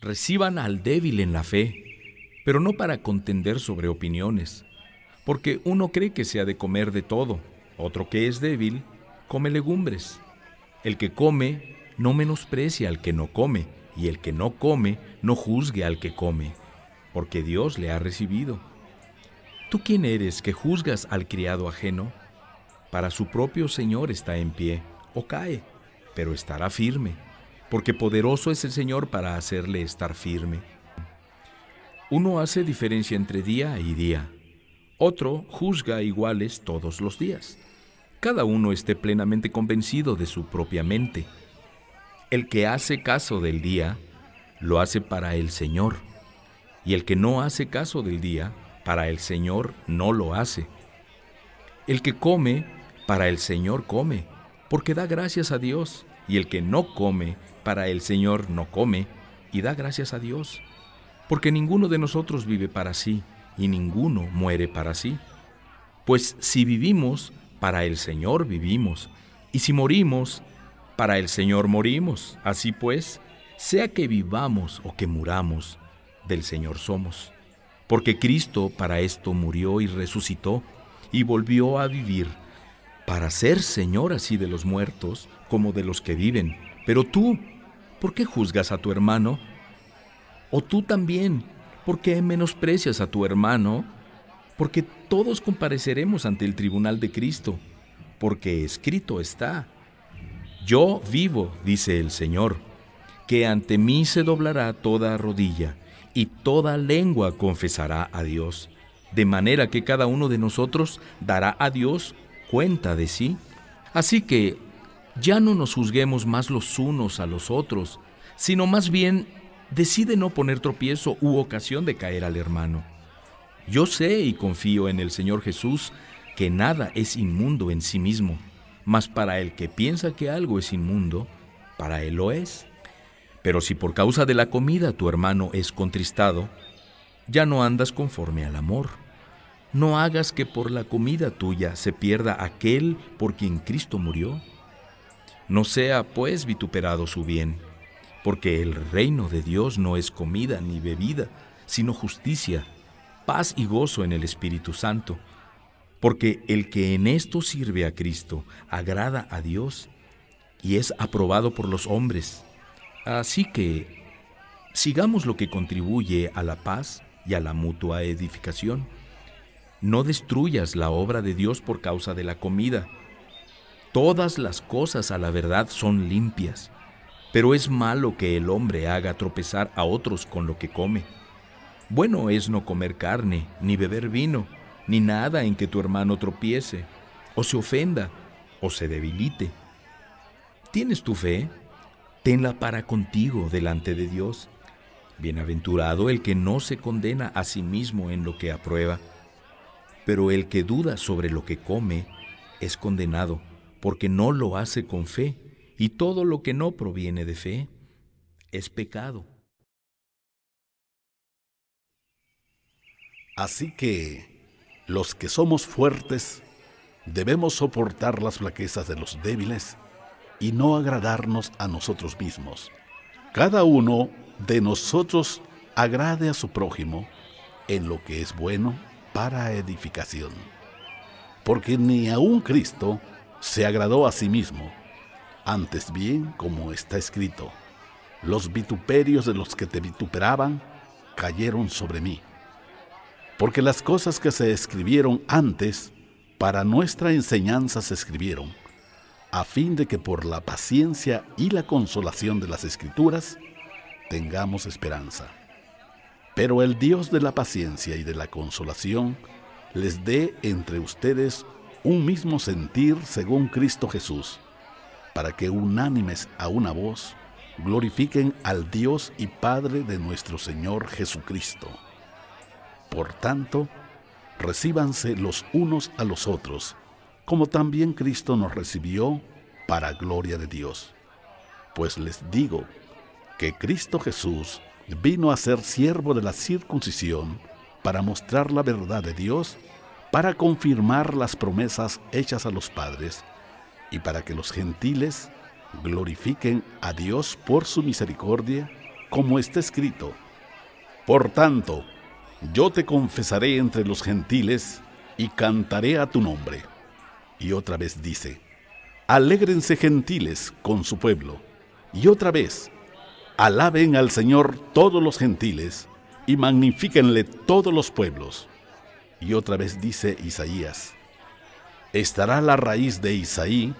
reciban al débil en la fe, pero no para contender sobre opiniones, porque uno cree que se ha de comer de todo, otro que es débil come legumbres. El que come no menosprecia al que no come, y el que no come no juzgue al que come, porque Dios le ha recibido. ¿Tú quién eres que juzgas al criado ajeno? Para su propio Señor está en pie, o cae, pero estará firme porque poderoso es el Señor para hacerle estar firme. Uno hace diferencia entre día y día, otro juzga iguales todos los días. Cada uno esté plenamente convencido de su propia mente. El que hace caso del día, lo hace para el Señor, y el que no hace caso del día, para el Señor no lo hace. El que come, para el Señor come, porque da gracias a Dios y el que no come, para el Señor no come, y da gracias a Dios, porque ninguno de nosotros vive para sí, y ninguno muere para sí. Pues si vivimos, para el Señor vivimos, y si morimos, para el Señor morimos. Así pues, sea que vivamos o que muramos, del Señor somos. Porque Cristo para esto murió y resucitó, y volvió a vivir para ser Señor así de los muertos como de los que viven. Pero tú, ¿por qué juzgas a tu hermano? O tú también, ¿por qué menosprecias a tu hermano? Porque todos compareceremos ante el tribunal de Cristo, porque escrito está. Yo vivo, dice el Señor, que ante mí se doblará toda rodilla y toda lengua confesará a Dios, de manera que cada uno de nosotros dará a Dios cuenta de sí. Así que ya no nos juzguemos más los unos a los otros, sino más bien decide no poner tropiezo u ocasión de caer al hermano. Yo sé y confío en el Señor Jesús que nada es inmundo en sí mismo, mas para el que piensa que algo es inmundo, para él lo es. Pero si por causa de la comida tu hermano es contristado, ya no andas conforme al amor. No hagas que por la comida tuya se pierda aquel por quien Cristo murió. No sea pues vituperado su bien, porque el reino de Dios no es comida ni bebida, sino justicia, paz y gozo en el Espíritu Santo. Porque el que en esto sirve a Cristo agrada a Dios y es aprobado por los hombres. Así que sigamos lo que contribuye a la paz y a la mutua edificación. No destruyas la obra de Dios por causa de la comida. Todas las cosas a la verdad son limpias, pero es malo que el hombre haga tropezar a otros con lo que come. Bueno es no comer carne, ni beber vino, ni nada en que tu hermano tropiece, o se ofenda, o se debilite. ¿Tienes tu fe? Tenla para contigo delante de Dios. Bienaventurado el que no se condena a sí mismo en lo que aprueba pero el que duda sobre lo que come es condenado, porque no lo hace con fe, y todo lo que no proviene de fe es pecado. Así que los que somos fuertes debemos soportar las flaquezas de los débiles y no agradarnos a nosotros mismos. Cada uno de nosotros agrade a su prójimo en lo que es bueno para edificación. Porque ni aún Cristo se agradó a sí mismo, antes bien, como está escrito, los vituperios de los que te vituperaban cayeron sobre mí. Porque las cosas que se escribieron antes, para nuestra enseñanza se escribieron, a fin de que por la paciencia y la consolación de las escrituras tengamos esperanza pero el Dios de la paciencia y de la consolación les dé entre ustedes un mismo sentir según Cristo Jesús, para que unánimes a una voz glorifiquen al Dios y Padre de nuestro Señor Jesucristo. Por tanto, recíbanse los unos a los otros, como también Cristo nos recibió para gloria de Dios. Pues les digo que Cristo Jesús vino a ser siervo de la circuncisión para mostrar la verdad de Dios, para confirmar las promesas hechas a los padres y para que los gentiles glorifiquen a Dios por su misericordia, como está escrito. Por tanto, yo te confesaré entre los gentiles y cantaré a tu nombre. Y otra vez dice, alégrense gentiles con su pueblo. Y otra vez, Alaben al Señor todos los gentiles y magnifíquenle todos los pueblos. Y otra vez dice Isaías, estará la raíz de Isaí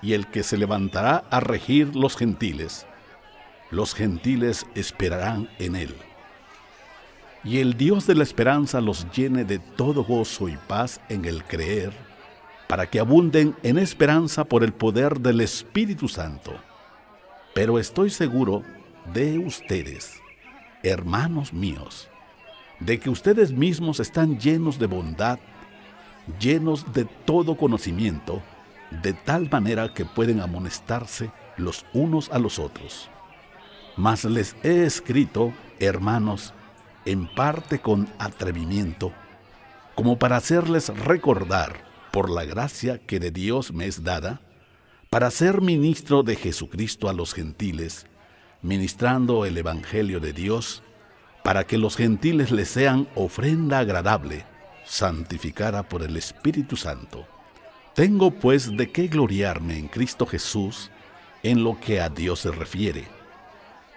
y el que se levantará a regir los gentiles. Los gentiles esperarán en él. Y el Dios de la esperanza los llene de todo gozo y paz en el creer, para que abunden en esperanza por el poder del Espíritu Santo. Pero estoy seguro de ustedes, hermanos míos, de que ustedes mismos están llenos de bondad, llenos de todo conocimiento, de tal manera que pueden amonestarse los unos a los otros. Mas les he escrito, hermanos, en parte con atrevimiento, como para hacerles recordar, por la gracia que de Dios me es dada, para ser ministro de Jesucristo a los gentiles, ministrando el Evangelio de Dios, para que los gentiles le sean ofrenda agradable, santificada por el Espíritu Santo. Tengo pues de qué gloriarme en Cristo Jesús en lo que a Dios se refiere,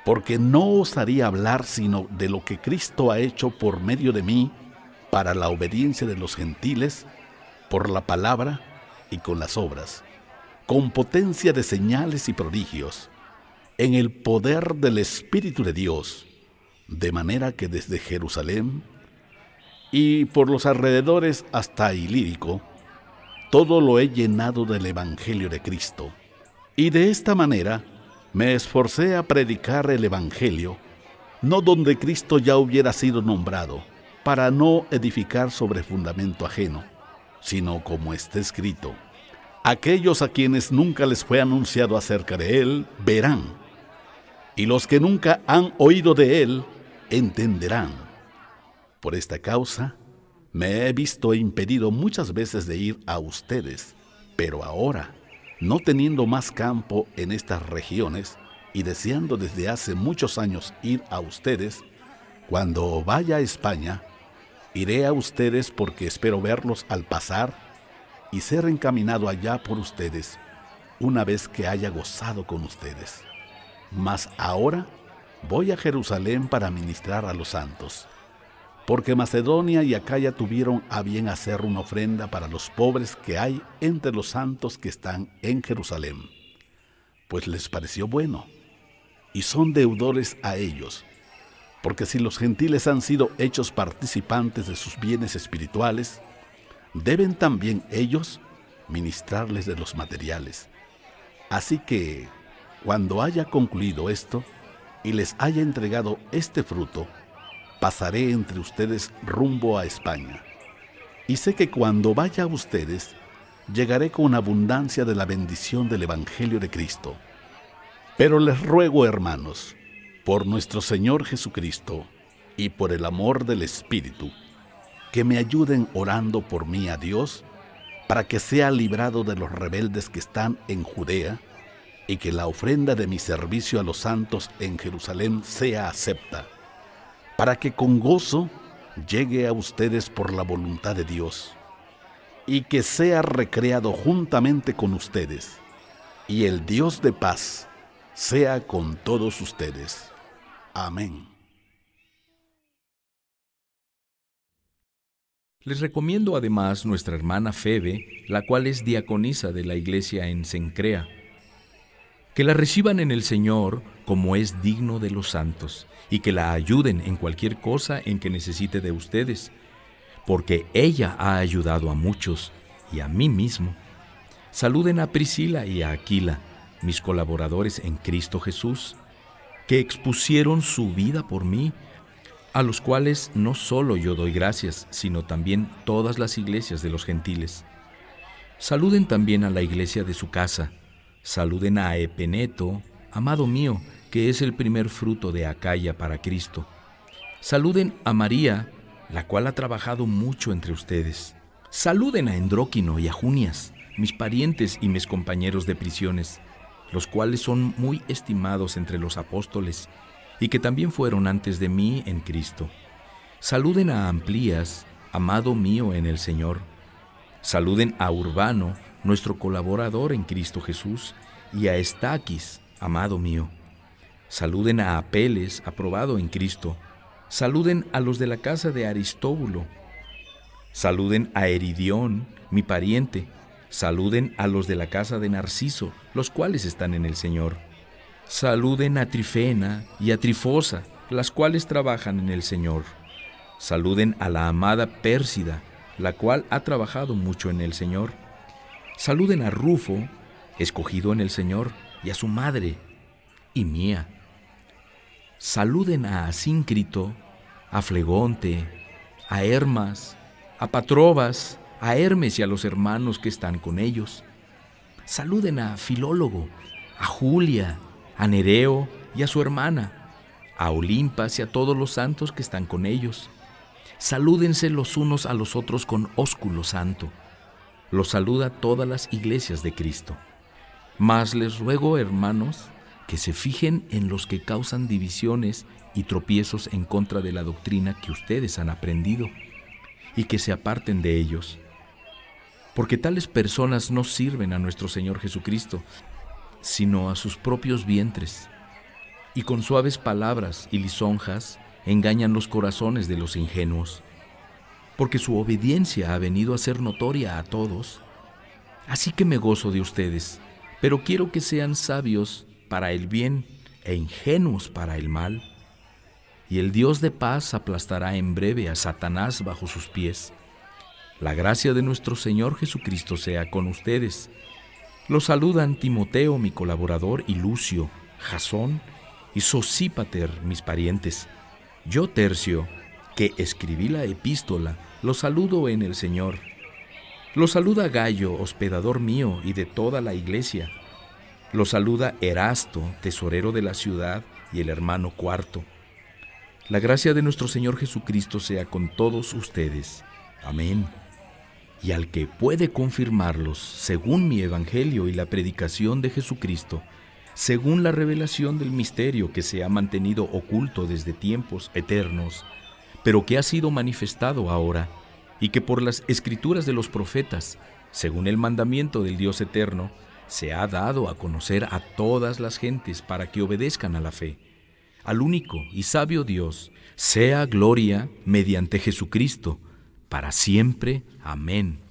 porque no osaría hablar sino de lo que Cristo ha hecho por medio de mí para la obediencia de los gentiles, por la palabra y con las obras, con potencia de señales y prodigios en el poder del Espíritu de Dios, de manera que desde Jerusalén y por los alrededores hasta Ilírico, todo lo he llenado del Evangelio de Cristo. Y de esta manera me esforcé a predicar el Evangelio, no donde Cristo ya hubiera sido nombrado, para no edificar sobre fundamento ajeno, sino como está escrito, aquellos a quienes nunca les fue anunciado acerca de él verán y los que nunca han oído de él entenderán. Por esta causa, me he visto impedido muchas veces de ir a ustedes, pero ahora, no teniendo más campo en estas regiones y deseando desde hace muchos años ir a ustedes, cuando vaya a España, iré a ustedes porque espero verlos al pasar y ser encaminado allá por ustedes una vez que haya gozado con ustedes mas ahora voy a Jerusalén para ministrar a los santos. Porque Macedonia y Acaya tuvieron a bien hacer una ofrenda para los pobres que hay entre los santos que están en Jerusalén, pues les pareció bueno, y son deudores a ellos, porque si los gentiles han sido hechos participantes de sus bienes espirituales, deben también ellos ministrarles de los materiales. Así que cuando haya concluido esto y les haya entregado este fruto, pasaré entre ustedes rumbo a España. Y sé que cuando vaya a ustedes, llegaré con abundancia de la bendición del Evangelio de Cristo. Pero les ruego, hermanos, por nuestro Señor Jesucristo y por el amor del Espíritu, que me ayuden orando por mí a Dios, para que sea librado de los rebeldes que están en Judea, y que la ofrenda de mi servicio a los santos en Jerusalén sea acepta, para que con gozo llegue a ustedes por la voluntad de Dios, y que sea recreado juntamente con ustedes, y el Dios de paz sea con todos ustedes. Amén. Les recomiendo además nuestra hermana Febe, la cual es diaconisa de la iglesia en Sencrea que la reciban en el Señor como es digno de los santos, y que la ayuden en cualquier cosa en que necesite de ustedes, porque ella ha ayudado a muchos y a mí mismo. Saluden a Priscila y a Aquila, mis colaboradores en Cristo Jesús, que expusieron su vida por mí, a los cuales no solo yo doy gracias, sino también todas las iglesias de los gentiles. Saluden también a la iglesia de su casa, Saluden a Epeneto, amado mío, que es el primer fruto de Acaya para Cristo. Saluden a María, la cual ha trabajado mucho entre ustedes. Saluden a Endróquino y a Junias, mis parientes y mis compañeros de prisiones, los cuales son muy estimados entre los apóstoles y que también fueron antes de mí en Cristo. Saluden a Amplías, amado mío en el Señor. Saluden a Urbano, nuestro colaborador en Cristo Jesús, y a Estaquis, amado mío. Saluden a Apeles, aprobado en Cristo. Saluden a los de la casa de Aristóbulo. Saluden a Eridión, mi pariente. Saluden a los de la casa de Narciso, los cuales están en el Señor. Saluden a Trifena y a Trifosa, las cuales trabajan en el Señor. Saluden a la amada Pérsida, la cual ha trabajado mucho en el Señor. Saluden a Rufo, escogido en el Señor, y a su madre, y mía. Saluden a Asíncrito, a Flegonte, a Hermas, a Patrobas, a Hermes y a los hermanos que están con ellos. Saluden a Filólogo, a Julia, a Nereo y a su hermana, a Olimpas y a todos los santos que están con ellos. Salúdense los unos a los otros con ósculo santo los saluda a todas las iglesias de Cristo. Mas les ruego, hermanos, que se fijen en los que causan divisiones y tropiezos en contra de la doctrina que ustedes han aprendido, y que se aparten de ellos. Porque tales personas no sirven a nuestro Señor Jesucristo, sino a sus propios vientres, y con suaves palabras y lisonjas engañan los corazones de los ingenuos porque su obediencia ha venido a ser notoria a todos. Así que me gozo de ustedes, pero quiero que sean sabios para el bien e ingenuos para el mal. Y el Dios de paz aplastará en breve a Satanás bajo sus pies. La gracia de nuestro Señor Jesucristo sea con ustedes. Los saludan Timoteo, mi colaborador, y Lucio, Jasón y Sosípater, mis parientes. Yo, Tercio, que escribí la epístola, lo saludo en el Señor. Lo saluda Gallo, hospedador mío y de toda la iglesia. Lo saluda Erasto, tesorero de la ciudad, y el hermano Cuarto. La gracia de nuestro Señor Jesucristo sea con todos ustedes. Amén. Y al que puede confirmarlos, según mi Evangelio y la predicación de Jesucristo, según la revelación del misterio que se ha mantenido oculto desde tiempos eternos, pero que ha sido manifestado ahora, y que por las escrituras de los profetas, según el mandamiento del Dios eterno, se ha dado a conocer a todas las gentes para que obedezcan a la fe. Al único y sabio Dios, sea gloria mediante Jesucristo, para siempre. Amén.